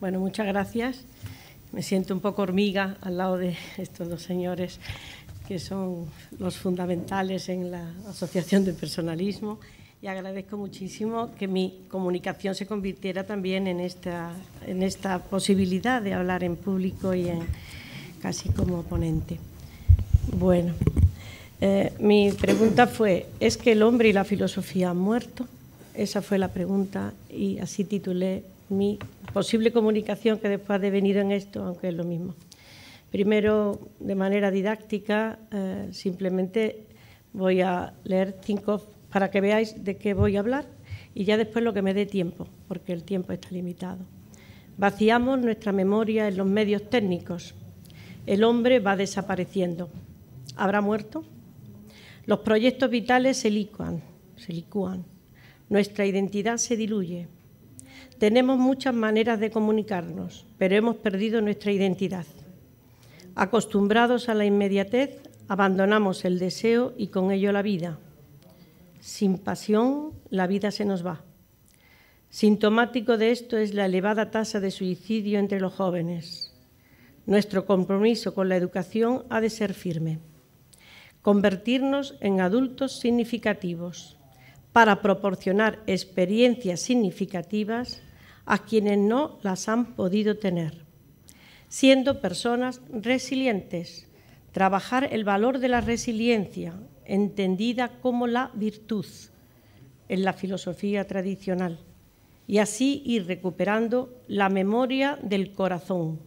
Bueno, muchas gracias. Me siento un poco hormiga al lado de estos dos señores que son los fundamentales en la Asociación de Personalismo y agradezco muchísimo que mi comunicación se convirtiera también en esta, en esta posibilidad de hablar en público y en, casi como ponente. Bueno, eh, mi pregunta fue, ¿es que el hombre y la filosofía han muerto? Esa fue la pregunta y así titulé mi posible comunicación que después ha venir en esto, aunque es lo mismo. Primero, de manera didáctica, eh, simplemente voy a leer cinco para que veáis de qué voy a hablar y ya después lo que me dé tiempo, porque el tiempo está limitado. Vaciamos nuestra memoria en los medios técnicos. El hombre va desapareciendo. ¿Habrá muerto? Los proyectos vitales se se licúan. Nuestra identidad se diluye. Tenemos muchas maneras de comunicarnos, pero hemos perdido nuestra identidad. Acostumbrados a la inmediatez, abandonamos el deseo y con ello la vida. Sin pasión, la vida se nos va. Sintomático de esto es la elevada tasa de suicidio entre los jóvenes. Nuestro compromiso con la educación ha de ser firme. Convertirnos en adultos significativos, para proporcionar experiencias significativas a quienes no las han podido tener, siendo personas resilientes. Trabajar el valor de la resiliencia, entendida como la virtud en la filosofía tradicional, y así ir recuperando la memoria del corazón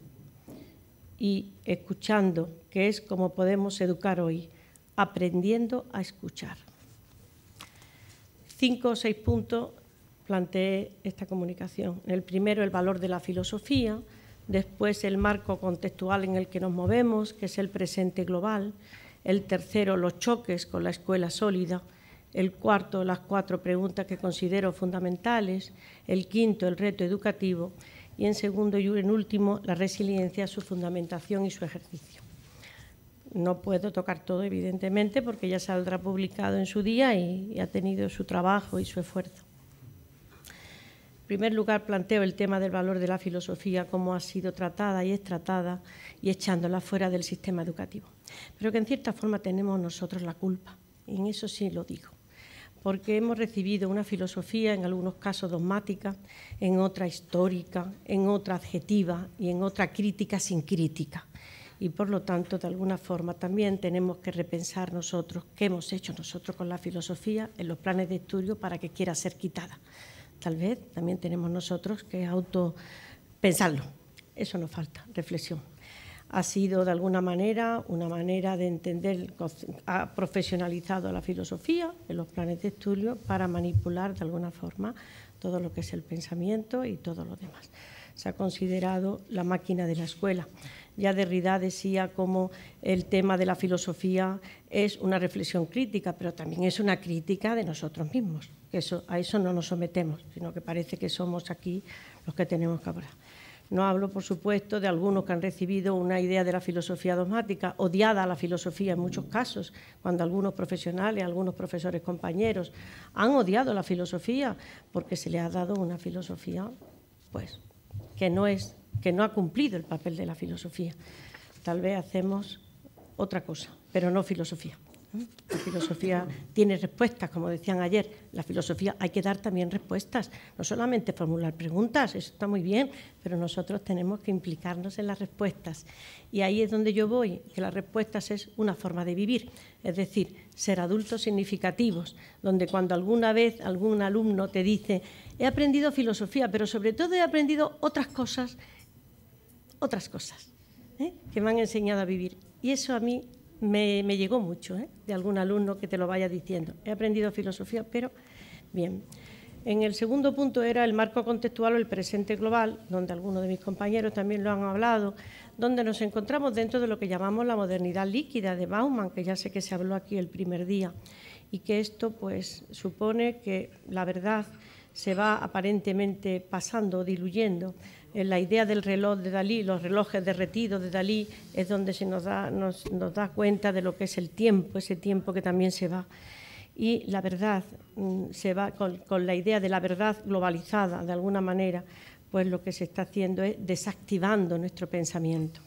y escuchando, que es como podemos educar hoy, aprendiendo a escuchar cinco o seis puntos planteé esta comunicación. el primero, el valor de la filosofía, después el marco contextual en el que nos movemos, que es el presente global, el tercero, los choques con la escuela sólida, el cuarto, las cuatro preguntas que considero fundamentales, el quinto, el reto educativo y en segundo y en último, la resiliencia, su fundamentación y su ejercicio. No puedo tocar todo, evidentemente, porque ya saldrá publicado en su día y, ha tenido su trabajo y su esfuerzo. En primer lugar, planteo el tema del valor de la filosofía, cómo ha sido tratada y es tratada, y echándola fuera del sistema educativo. Pero que en cierta forma tenemos nosotros la culpa, y en eso sí lo digo, porque hemos recibido una filosofía, en algunos casos dogmática, en otra histórica, en otra adjetiva y en otra crítica sin crítica y por lo tanto, de alguna forma, también tenemos que repensar nosotros qué hemos hecho nosotros con la filosofía en los planes de estudio para que quiera ser quitada. Tal vez también tenemos nosotros que auto pensarlo. Eso nos falta, reflexión. Ha sido de alguna manera una manera de entender, ha profesionalizado la filosofía en los planes de estudio para manipular de alguna forma todo lo que es el pensamiento y todo lo demás. Se ha considerado la máquina de la escuela. Ya Derrida decía cómo el tema de la filosofía es una reflexión crítica, pero también es una crítica de nosotros mismos. eso, a eso no nos sometemos, sino que parece que somos aquí los que tenemos que hablar. No hablo, por supuesto, de algunos que han recibido una idea de la filosofía dogmática, odiada a la filosofía en muchos casos, cuando algunos profesionales, algunos profesores compañeros han odiado la filosofía porque se le ha dado una filosofía, pues, que no es que no ha cumplido el papel de la filosofía. Tal vez hacemos otra cosa, pero no filosofía. La filosofía tiene respuestas, como decían ayer. La filosofía hay que dar también respuestas, no solamente formular preguntas, eso está muy bien, pero nosotros tenemos que implicarnos en las respuestas. Y ahí es donde yo voy, que las respuestas es una forma de vivir, es decir, ser adultos significativos, donde cuando alguna vez algún alumno te dice, he aprendido filosofía, pero sobre todo he aprendido otras cosas otras cosas ¿eh? que me han enseñado a vivir. Y eso a mí me, llegó mucho, ¿eh? de algún alumno que te lo vaya diciendo. He aprendido filosofía, pero bien. En el segundo punto era el marco contextual o el presente global, donde algunos de mis compañeros también lo han hablado, donde nos encontramos dentro de lo que llamamos la modernidad líquida de Bauman, que ya sé que se habló aquí el primer día, y que esto pues supone que la verdad se va aparentemente pasando, diluyendo. Eh, la idea del reloj de Dalí, los relojes derretidos de Dalí, es donde se nos da, nos, da cuenta de lo que es el tiempo, ese tiempo que también se va. Y la verdad, mm, se va con, con la idea de la verdad globalizada, de alguna manera, pues lo que se está haciendo es desactivando nuestro pensamiento.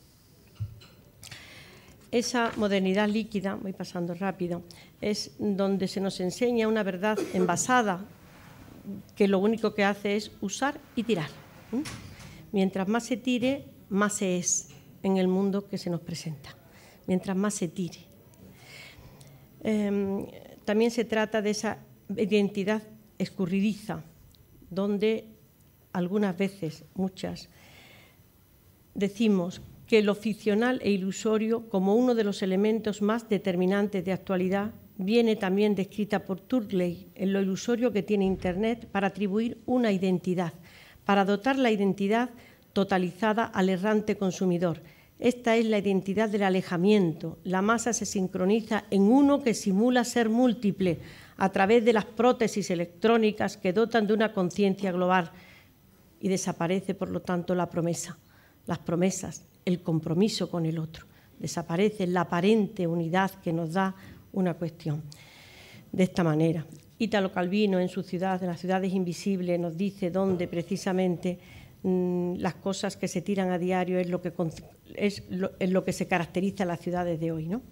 Esa modernidad líquida, voy pasando rápido, es donde se nos enseña una verdad envasada que lo único que hace es usar y tirar. Mientras más se tire, más se es en el mundo que se nos presenta. Mientras más se tire. Em, también se trata de esa identidad escurridiza, donde algunas veces, muchas, decimos que lo ficcional e ilusorio como uno de los elementos más determinantes de actualidad viene también descrita por Turley en lo ilusorio que tiene Internet para atribuir una identidad, para dotar la identidad totalizada al errante consumidor. Esta es la identidad del alejamiento. La masa se sincroniza en uno que simula ser múltiple a través de las prótesis electrónicas que dotan de una conciencia global y desaparece, por lo tanto, la promesa, las promesas, el compromiso con el otro. Desaparece la aparente unidad que nos da una cuestión de esta manera. Ítalo Calvino en su ciudad, en las ciudades invisibles, nos dice dónde precisamente mm, las cosas que se tiran a diario es lo que, lo, que se caracteriza a las ciudades de hoy. ¿no?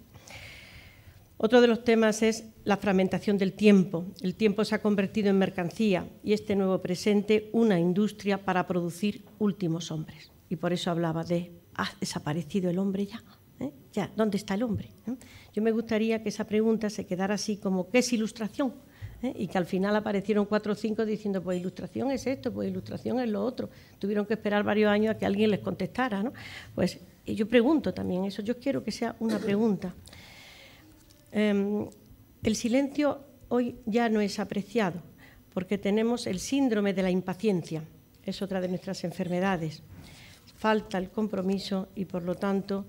Otro de los temas es la fragmentación del tiempo. El tiempo se ha convertido en mercancía y este nuevo presente una industria para producir últimos hombres. Y por eso hablaba de, ah, ¿ha desaparecido el hombre ya? ¿eh? Ya, ¿dónde está el hombre? ¿eh? Yo me gustaría que esa pregunta se quedara así como, ¿qué es ilustración? ¿Eh? Y que al final aparecieron cuatro o cinco diciendo, pues ilustración es esto, pues ilustración es lo otro. Tuvieron que esperar varios años a que alguien les contestara, ¿no? Pues yo pregunto también eso, yo quiero que sea una pregunta. Em, el silencio hoy ya no es apreciado, porque tenemos el síndrome de la impaciencia, es otra de nuestras enfermedades. Falta el compromiso y, por lo tanto,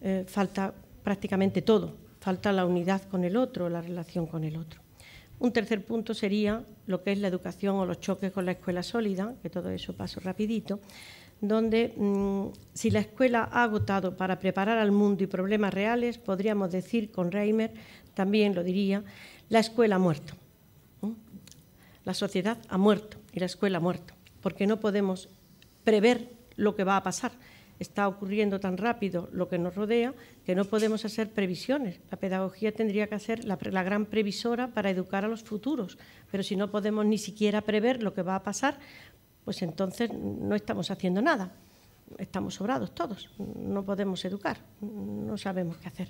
eh, falta prácticamente todo, falta la unidad con el otro, la relación con el otro. Un tercer punto sería lo que es la educación o los choques con la escuela sólida, que todo eso paso rapidito, donde mm, si la escuela ha agotado para preparar al mundo y problemas reales, podríamos decir con Reimer, también lo diría, la escuela ha muerto. La sociedad ha muerto y la escuela ha muerto, porque no podemos prever lo que va a pasar está ocurriendo tan rápido lo que nos rodea que no podemos hacer previsiones. La pedagogía tendría que ser la, gran previsora para educar a los futuros, pero si no podemos ni siquiera prever lo que va a pasar, pues entonces no estamos haciendo nada. Estamos sobrados todos, no podemos educar, no sabemos qué hacer.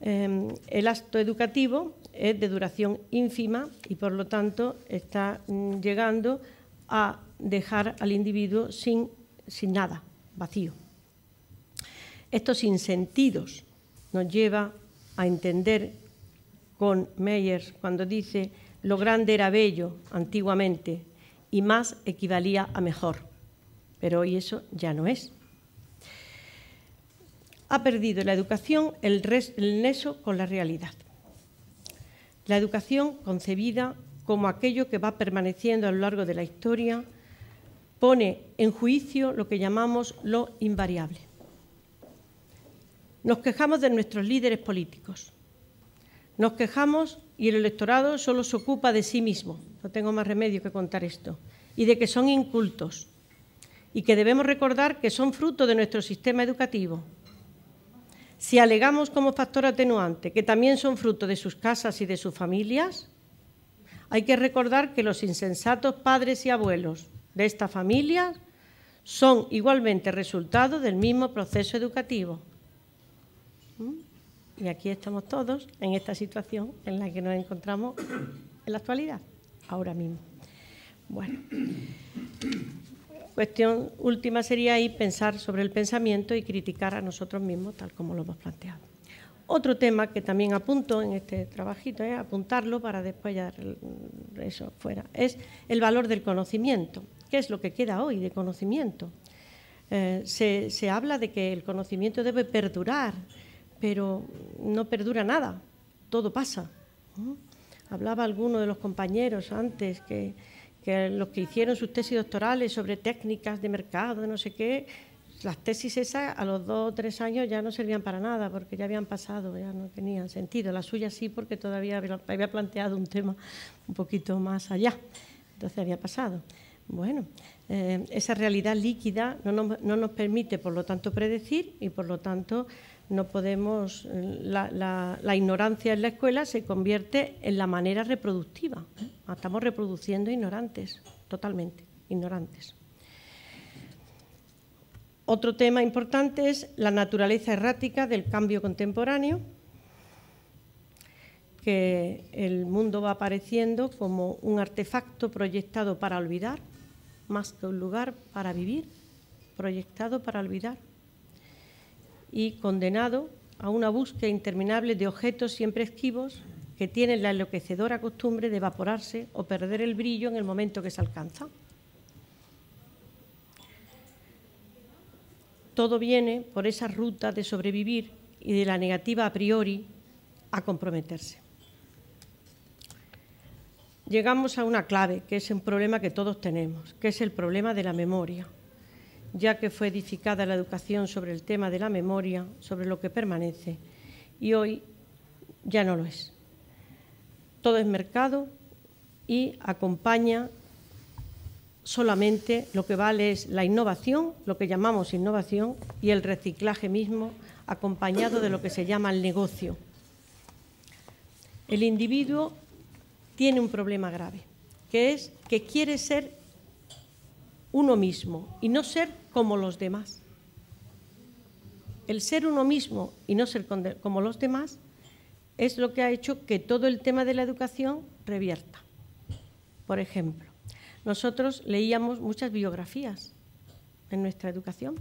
Em, el acto educativo es de duración ínfima y por lo tanto está mm, llegando a dejar al individuo sin nada, vacío. Estos insentidos nos lleva a entender con Meyer cuando dice lo grande era bello antiguamente y más equivalía a mejor, pero hoy eso ya no es. Ha perdido la educación el, neso con la realidad. La educación concebida como aquello que va permaneciendo a lo largo de la historia pone en juicio lo que llamamos lo invariable. Nos quejamos de nuestros líderes políticos. Nos quejamos y el electorado solo se ocupa de sí mismo. No tengo más remedio que contar esto. Y de que son incultos. Y que debemos recordar que son fruto de nuestro sistema educativo. Si alegamos como factor atenuante que también son fruto de sus casas y de sus familias, hay que recordar que los insensatos padres y abuelos de esta familia son igualmente resultado del mismo proceso educativo. ¿Mm? Y aquí estamos todos en esta situación en la que nos encontramos en la actualidad, ahora mismo. Bueno, cuestión última sería ahí pensar sobre el pensamiento y criticar a nosotros mismos, tal como lo hemos planteado. Otro tema que también apunto en este trabajito, apuntarlo para después ya mm, eso fuera, es el valor del conocimiento. ¿Qué es lo que queda hoy de conocimiento? Eh, se, habla de que el conocimiento debe perdurar, pero no perdura nada, todo pasa. Hablaba alguno de los compañeros antes que, que los que hicieron sus tesis doctorales sobre técnicas de mercado, no sé qué, las tesis esas a los dos o tres años ya no servían para nada porque ya habían pasado, ya no tenían sentido. La suya sí porque todavía había planteado un tema un poquito más allá, entonces había pasado. Bueno, eh, esa realidad líquida no nos, permite, por lo tanto, predecir y, por lo tanto, no podemos. la, ignorancia en la escuela se convierte en la manera reproductiva. Estamos reproduciendo ignorantes, totalmente ignorantes. Otro tema importante es la naturaleza errática del cambio contemporáneo, que el mundo va apareciendo como un artefacto proyectado para olvidar, más que un lugar para vivir, proyectado para olvidar y condenado a una búsqueda interminable de objetos siempre esquivos que tienen la enloquecedora costumbre de evaporarse o perder el brillo en el momento que se alcanza. Todo viene por esa ruta de sobrevivir y de la negativa a priori a comprometerse llegamos a una clave, que es un problema que todos tenemos, que es el problema de la memoria, ya que fue edificada la educación sobre el tema de la memoria, sobre lo que permanece, y hoy ya no lo es. Todo es mercado y acompaña solamente lo que vale es la innovación, lo que llamamos innovación, y el reciclaje mismo, acompañado de lo que se llama el negocio. El individuo tiene un problema grave, que es que quiere ser uno mismo y no ser como los demás. El ser uno mismo y no ser como los demás es lo que ha hecho que todo el tema de la educación revierta. Por ejemplo, nosotros leíamos muchas biografías en nuestra educación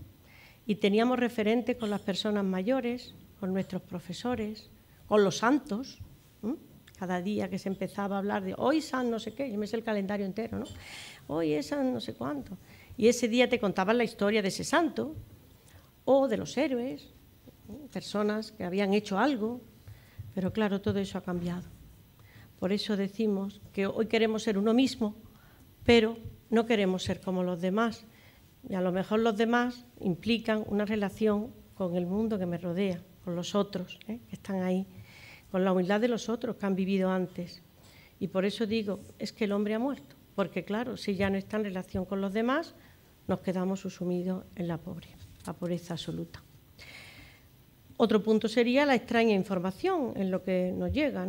y teníamos referentes con las personas mayores, con nuestros profesores, con los santos cada día que se empezaba a hablar de hoy San no sé qué, yo me sé el calendario entero, ¿no? Hoy es San no sé cuánto. Y ese día te contaban la historia de ese santo o de los héroes, personas que habían hecho algo, pero claro, todo eso ha cambiado. Por eso decimos que hoy queremos ser uno mismo, pero no queremos ser como los demás. Y a lo mejor los demás implican una relación con el mundo que me rodea, con los otros ¿eh? que están ahí con la humildad de los otros que han vivido antes. Y por eso digo, es que el hombre ha muerto, porque claro, si ya no está en relación con los demás, nos quedamos sumidos en la pobreza, la pobreza absoluta. Otro punto sería la extraña información en lo que nos llega,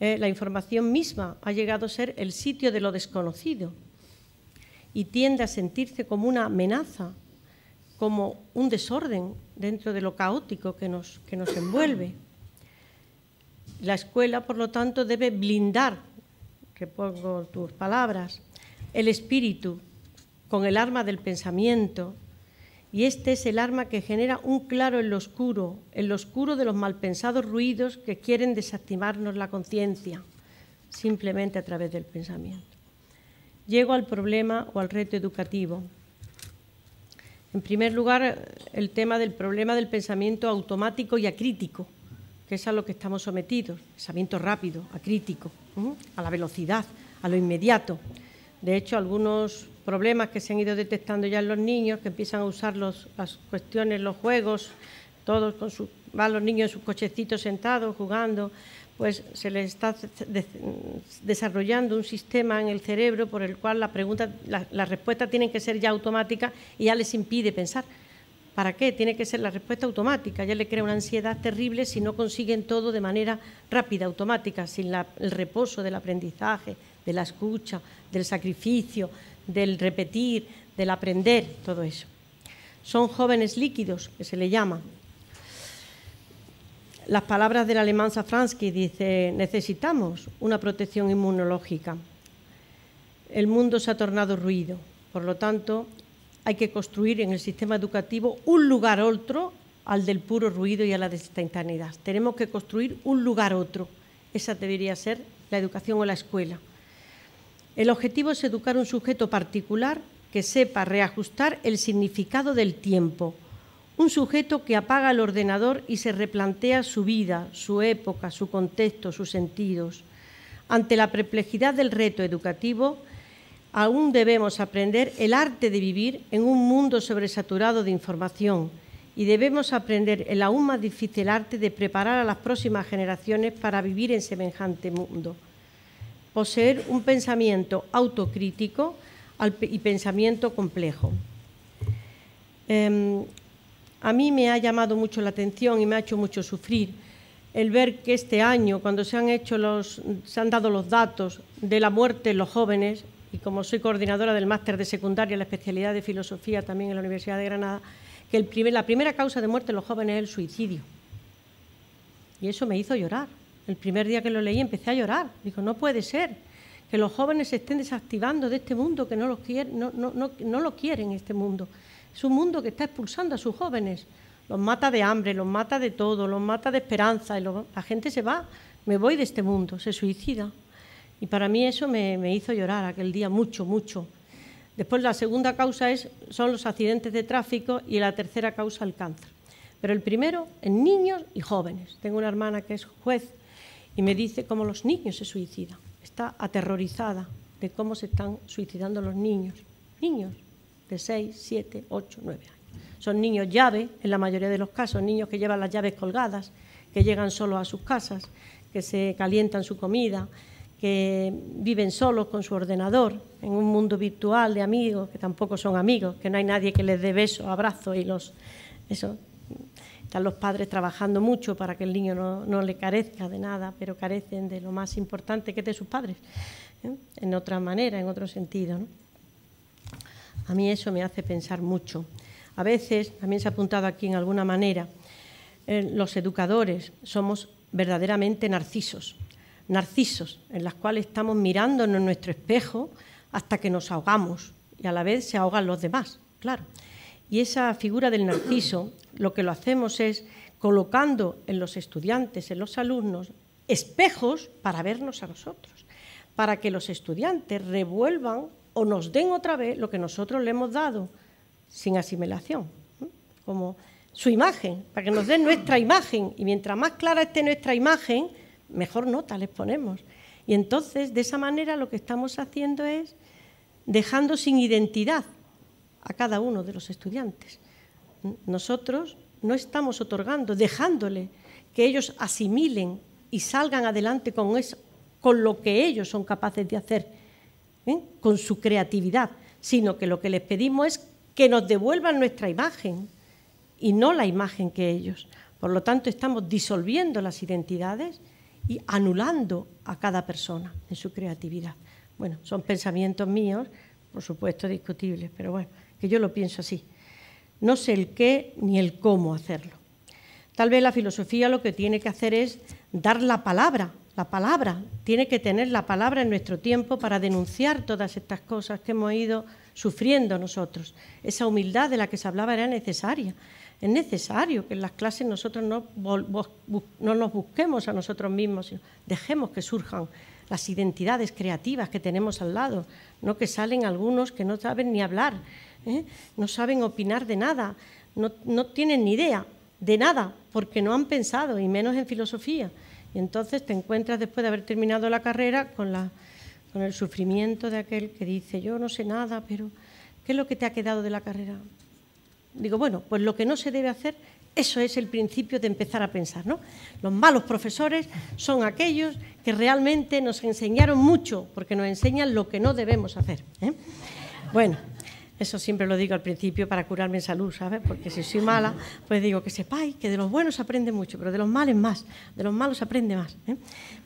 eh, la información misma ha llegado a ser el sitio de lo desconocido y tiende a sentirse como una amenaza, como un desorden dentro de lo caótico que que nos envuelve. La escuela, por lo tanto, debe blindar, que pongo tus palabras, el espíritu con el arma del pensamiento. Y este es el arma que genera un claro en lo oscuro, en lo oscuro de los malpensados ruidos que quieren desactivarnos la conciencia, simplemente a través del pensamiento. Llego al problema o al reto educativo. En primer lugar, el tema del problema del pensamiento automático y acrítico que es a lo que estamos sometidos, pensamiento rápido, a crítico, a la velocidad, a lo inmediato. De hecho, algunos problemas que se han ido detectando ya en los niños, que empiezan a usar las cuestiones, los juegos, todos con van los niños en sus cochecitos sentados jugando, pues se les está desarrollando un sistema en el cerebro por el cual la, pregunta, respuesta tienen que ser ya automática y ya les impide pensar ¿Para qué? Tiene que ser la respuesta automática. Ya le crea una ansiedad terrible si no consiguen todo de manera rápida, automática, sin el reposo del aprendizaje, de la escucha, del sacrificio, del repetir, del aprender, todo eso. Son jóvenes líquidos, que se le llama. Las palabras del alemán Safransky dice, necesitamos una protección inmunológica. El mundo se ha tornado ruido, por lo tanto, hay que construir en el sistema educativo un lugar otro al del puro ruido y a la desinstantaneidad. Tenemos que construir un lugar otro. Esa debería ser la educación o la escuela. El objetivo es educar un sujeto particular que sepa reajustar el significado del tiempo. Un sujeto que apaga el ordenador y se replantea su vida, su época, su contexto, sus sentidos. Ante la perplejidad del reto educativo, aún debemos aprender el arte de vivir en un mundo sobresaturado de información y debemos aprender el aún más difícil arte de preparar a las próximas generaciones para vivir en semejante mundo. Poseer un pensamiento autocrítico y pensamiento complejo. Em, a mí me ha llamado mucho la atención y me ha hecho mucho sufrir el ver que este año, cuando se han, hecho los, se han dado los datos de la muerte de los jóvenes, y como soy coordinadora del máster de secundaria, en la especialidad de filosofía también en la Universidad de Granada, que la primera causa de muerte en los jóvenes es el suicidio. Y eso me hizo llorar. El primer día que lo leí empecé a llorar. Digo, no puede ser que los jóvenes se estén desactivando de este mundo, que no, los quiere, no, no, no, lo quieren este mundo. Es un mundo que está expulsando a sus jóvenes. Los mata de hambre, los mata de todo, los mata de esperanza. Y la gente se va, me voy de este mundo, se suicida. Y para mí eso me, hizo llorar aquel día mucho, mucho. Después la segunda causa es, son los accidentes de tráfico y la tercera causa el cáncer. Pero el primero en niños y jóvenes. Tengo una hermana que es juez y me dice cómo los niños se suicidan. Está aterrorizada de cómo se están suicidando los niños. Niños de 6, 7, 8, 9 años. Son niños llave, en la mayoría de los casos, niños que llevan las llaves colgadas, que llegan solo a sus casas, que se calientan su comida, que viven solos con su ordenador, en un mundo virtual de amigos, que tampoco son amigos, que no hay nadie que les dé besos, abrazos y los... Eso. Están los padres trabajando mucho para que el niño no, no le carezca de nada, pero carecen de lo más importante que es de sus padres, ¿eh? en otra manera, en otro sentido. A mí eso me hace pensar mucho. A veces, también se ha apuntado aquí en alguna manera, eh, los educadores somos verdaderamente narcisos narcisos, en las cuales estamos mirándonos en nuestro espejo hasta que nos ahogamos y a la vez se ahogan los demás, claro. Y esa figura del narciso, lo que lo hacemos es colocando en los estudiantes, en los alumnos, espejos para vernos a nosotros, para que los estudiantes revuelvan o nos den otra vez lo que nosotros le hemos dado, sin asimilación, como su imagen, para que nos den nuestra imagen. Y mientras más clara esté nuestra imagen, mejor nota les ponemos. Y entonces, de esa manera, lo que estamos haciendo es dejando sin identidad a cada uno de los estudiantes. Nosotros no estamos otorgando, dejándole que ellos asimilen y salgan adelante con, eso, con lo que ellos son capaces de hacer, ¿eh? con su creatividad, sino que lo que les pedimos es que nos devuelvan nuestra imagen y no la imagen que ellos. Por lo tanto, estamos disolviendo las identidades y anulando a cada persona en su creatividad. Bueno, son pensamientos míos, por supuesto discutibles, pero bueno, que yo lo pienso así. No sé el qué ni el cómo hacerlo. Tal vez la filosofía lo que tiene que hacer es dar la palabra, la palabra, tiene que tener la palabra en nuestro tiempo para denunciar todas estas cosas que hemos ido sufriendo nosotros. Esa humildad de la que se hablaba era necesaria es necesario que en las clases nosotros no, nos busquemos a nosotros mismos, sino dejemos que surjan las identidades creativas que tenemos al lado, no que salen algunos que no saben ni hablar, ¿eh? no saben opinar de nada, no, tienen ni idea de nada, porque no han pensado, y menos en filosofía. Y entonces te encuentras después de haber terminado la carrera con, con el sufrimiento de aquel que dice, yo no sé nada, pero ¿qué es lo que te ha quedado de la carrera? Digo, bueno, pues lo que no se debe hacer, eso es el principio de empezar a pensar, ¿no? Los malos profesores son aquellos que realmente nos enseñaron mucho, porque nos enseñan lo que no debemos hacer. ¿eh? Bueno, eso siempre lo digo al principio para curarme en salud, ¿sabes? Porque si soy mala, pues digo que sepáis que de los buenos aprende mucho, pero de los males más, de los malos aprende más. ¿eh?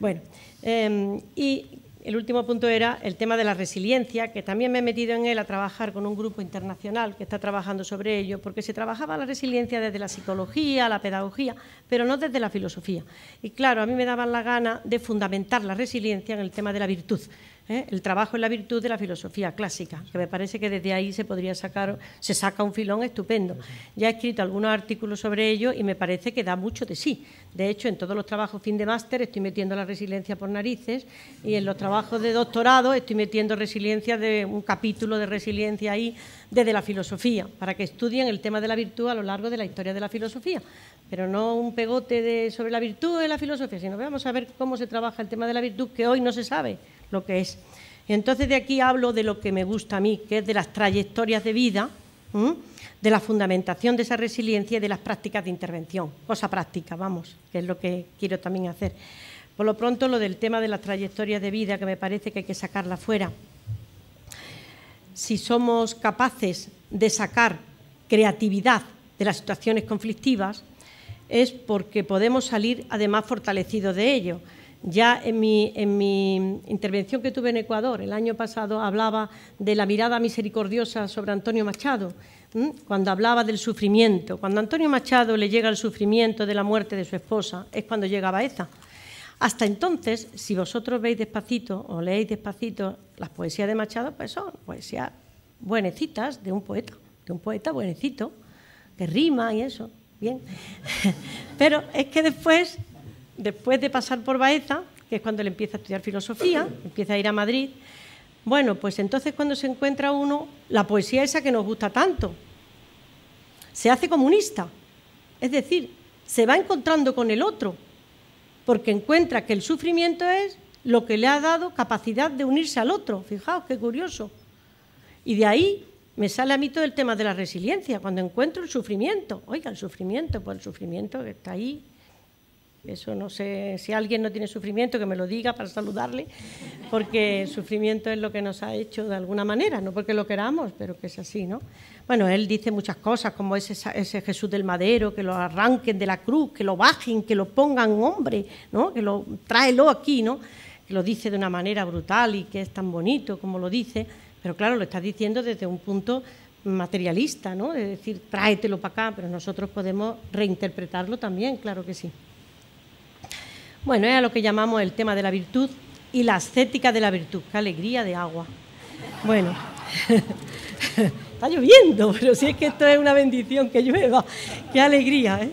Bueno, em, y el último punto era el tema de la resiliencia, que también me he metido en él a trabajar con un grupo internacional que está trabajando sobre ello, porque se trabajaba la resiliencia desde la psicología, la pedagogía, pero no desde la filosofía. Y claro, a mí me daban la gana de fundamentar la resiliencia en el tema de la virtud. ¿eh? El trabajo en la virtud de la filosofía clásica, que me parece que desde ahí se podría sacar, se saca un filón estupendo. Ya he escrito algunos artículos sobre ello y me parece que da mucho de sí. De hecho, en todos los trabajos fin de máster estoy metiendo la resiliencia por narices y en los trabajos de doctorado estoy metiendo resiliencia de un capítulo de resiliencia ahí desde la filosofía, para que estudien el tema de la virtud a lo largo de la historia de la filosofía, pero no un pegote sobre la virtud de la filosofía, sino vamos a ver cómo se trabaja el tema de la virtud que hoy no se sabe lo que es. Entonces de aquí hablo de lo que me gusta a mí, que es de las trayectorias de vida, de la fundamentación de esa resiliencia y de las prácticas de intervención, cosa práctica, vamos, que es lo que quiero también hacer. Por lo pronto, lo del tema de las trayectorias de vida, que me parece que hay que sacarla fuera. Si somos capaces de sacar creatividad de las situaciones conflictivas, es porque podemos salir además fortalecidos de ello. Ya en mi, en mi, intervención que tuve en Ecuador el año pasado hablaba de la mirada misericordiosa sobre Antonio Machado, cuando hablaba del sufrimiento. Cuando a Antonio Machado le llega el sufrimiento de la muerte de su esposa, es cuando llegaba Baeza. Hasta entonces, si vosotros veis despacito o leéis despacito las poesías de Machado, pues son poesías buenecitas de un poeta, de un poeta buenecito, que rima y eso, bien. Pero es que después después de pasar por Baeza, que es cuando él empieza a estudiar filosofía, empieza a ir a Madrid, bueno, pues entonces cuando se encuentra uno, la poesía esa que nos gusta tanto, se hace comunista, es decir, se va encontrando con el otro, porque encuentra que el sufrimiento es lo que le ha dado capacidad de unirse al otro, fijaos qué curioso. Y de ahí me sale a mí todo el tema de la resiliencia, cuando encuentro el sufrimiento, oiga, el sufrimiento, pues el sufrimiento que está ahí, eso no sé, si alguien no tiene sufrimiento, que me lo diga para saludarle, porque el sufrimiento es lo que nos ha hecho de alguna manera, no porque lo queramos, pero que es así, ¿no? Bueno, él dice muchas cosas, como ese, ese Jesús del madero, que lo arranquen de la cruz, que lo bajen, que lo pongan hombre, ¿no? Que lo tráelo aquí, ¿no? Que lo dice de una manera brutal y que es tan bonito como lo dice, pero claro, lo está diciendo desde un punto materialista, ¿no? Es decir, tráetelo para acá, pero nosotros podemos reinterpretarlo también, claro que sí. Bueno, es a lo que llamamos el tema de la virtud y la ascética de la virtud. ¡Qué alegría de agua! Bueno, está lloviendo, pero si es que esto es una bendición que llueva. ¡Qué alegría! ¿eh?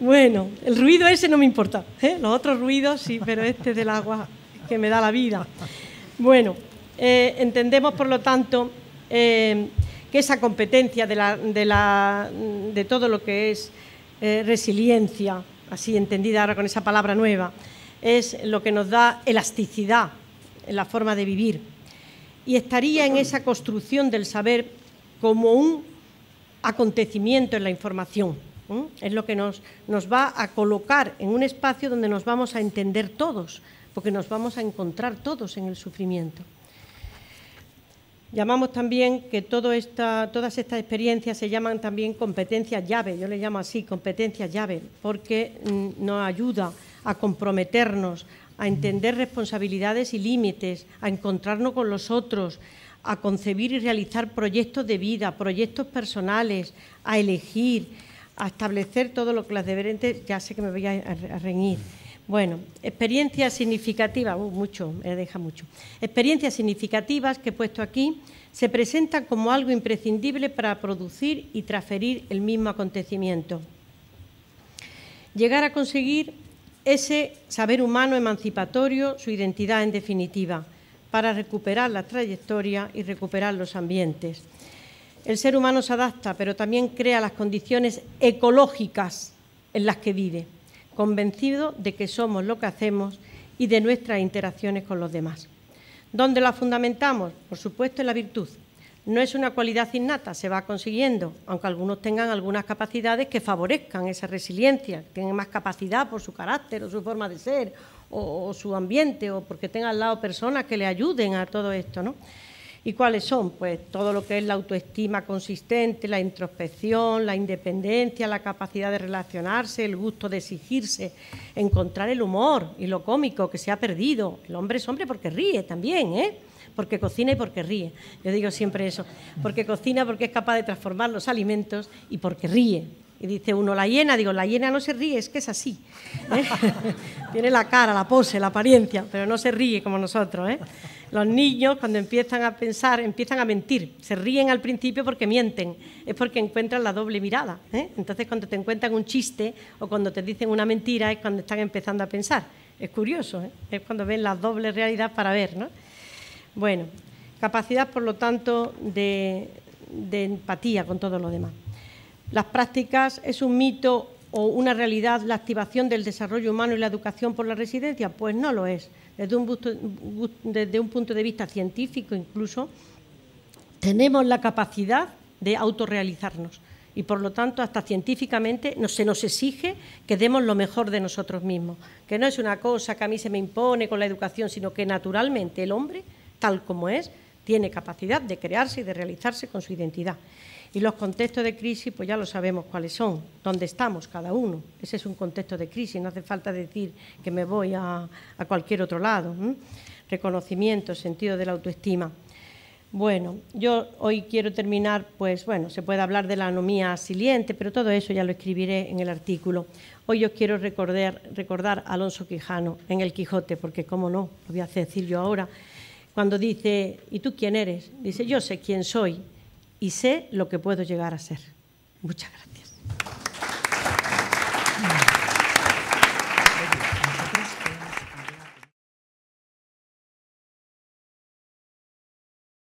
Bueno, el ruido ese no me importa. ¿eh? Los otros ruidos sí, pero este es del agua que me da la vida. Bueno, eh, entendemos, por lo tanto, eh, que esa competencia de, todo lo que es resiliencia, así entendida ahora con esa palabra nueva, es lo que nos da elasticidad en la forma de vivir. Y estaría en esa construcción del saber como un acontecimiento en la información. Es lo que nos va a colocar en un espacio donde nos vamos a entender todos, porque nos vamos a encontrar todos en el sufrimiento. Llamamos también que todas estas experiencias se llaman también competencias llave, yo le llamo así, competencias llave, porque mm, nos ayuda a comprometernos, a entender responsabilidades y límites, a encontrarnos con los otros, a concebir y realizar proyectos de vida, proyectos personales, a elegir, a establecer todo lo que las deberes, ya sé que me voy a reñir bueno, experiencias significativas, uh, mucho, me eh, deja mucho. Experiencias significativas que he puesto aquí se presentan como algo imprescindible para producir y transferir el mismo acontecimiento. Llegar a conseguir ese saber humano emancipatorio, su identidad en definitiva, para recuperar la trayectoria y recuperar los ambientes. El ser humano se adapta, pero también crea las condiciones ecológicas en las que vive convencido de que somos lo que hacemos y de nuestras interacciones con los demás. ¿Dónde la fundamentamos? Por supuesto, en la virtud. No es una cualidad innata, se va consiguiendo, aunque algunos tengan algunas capacidades que favorezcan esa resiliencia, tienen más capacidad por su carácter o su forma de ser o, su ambiente o porque tengan al lado personas que le ayuden a todo esto, ¿Y cuáles son? Pues todo lo que es la autoestima consistente, la introspección, la independencia, la capacidad de relacionarse, el gusto de exigirse, encontrar el humor y lo cómico que se ha perdido. El hombre es hombre porque ríe también, ¿eh? porque cocina y porque ríe. Yo digo siempre eso, porque cocina porque es capaz de transformar los alimentos y porque ríe. Y dice uno, la hiena, digo, la hiena no se ríe, es que es así. Tiene la cara, la pose, la apariencia, pero no se ríe como nosotros. ¿eh? Los niños cuando empiezan a pensar, empiezan a mentir. Se ríen al principio porque mienten, es porque encuentran la doble mirada. ¿eh? Entonces cuando te encuentran un chiste o cuando te dicen una mentira es cuando están empezando a pensar. Es curioso, ¿eh? es cuando ven la doble realidad para ver. ¿no? Bueno, capacidad, por lo tanto, de empatía con todo lo demás las prácticas es un mito o una realidad la activación del desarrollo humano y la educación por la residencia? Pues no lo es. Desde un, punto de vista científico incluso, tenemos la capacidad de autorrealizarnos y por lo tanto hasta científicamente se nos exige que demos lo mejor de nosotros mismos, que no es una cosa que a mí se me impone con la educación, sino que naturalmente el hombre, tal como es, tiene capacidad de crearse y de realizarse con su identidad. Y los contextos de crisis, pues ya lo sabemos cuáles son, dónde estamos cada uno. Ese es un contexto de crisis, no hace falta decir que me voy a, a cualquier otro lado. Reconocimiento, sentido de la autoestima. Bueno, yo hoy quiero terminar, pues bueno, se puede hablar de la anomía siliente, pero todo eso ya lo escribiré en el artículo. Hoy os quiero recordar, recordar a Alonso Quijano en El Quijote, porque cómo no, lo voy a decir yo ahora cuando dice, ¿y tú quién eres? Dice, yo sé quién soy y sé lo que puedo llegar a ser. Muchas gracias.